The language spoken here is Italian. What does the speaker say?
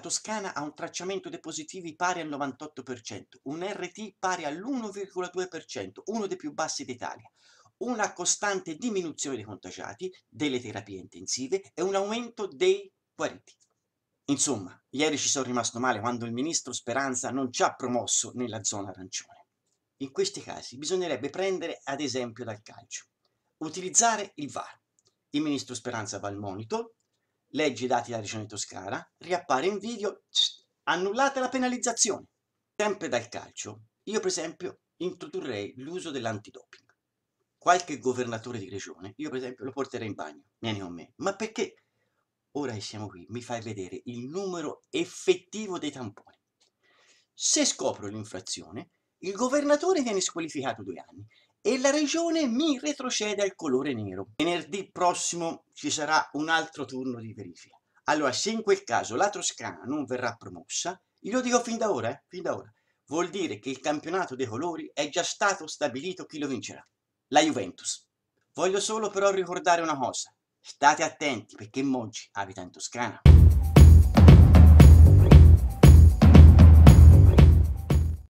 Toscana ha un tracciamento dei positivi pari al 98%, un RT pari all'1,2%, uno dei più bassi d'Italia, una costante diminuzione dei contagiati, delle terapie intensive e un aumento dei guariti. Insomma, ieri ci sono rimasto male quando il ministro Speranza non ci ha promosso nella zona arancione. In questi casi bisognerebbe prendere ad esempio dal calcio. Utilizzare il VAR. Il ministro Speranza va al monitor, legge i dati della regione toscana, riappare in video, annullata la penalizzazione. Sempre dal calcio, io per esempio introdurrei l'uso dell'antidoping. Qualche governatore di regione, io per esempio lo porterei in bagno, vieni con me. Ma perché? Ora che siamo qui, mi fai vedere il numero effettivo dei tamponi. Se scopro l'infrazione, il governatore viene squalificato due anni e la regione mi retrocede al colore nero. Venerdì prossimo ci sarà un altro turno di verifica. Allora, se in quel caso la Toscana non verrà promossa, io lo dico fin da ora, eh, fin da ora, vuol dire che il campionato dei colori è già stato stabilito chi lo vincerà, la Juventus. Voglio solo però ricordare una cosa, state attenti perché Moggi abita in Toscana.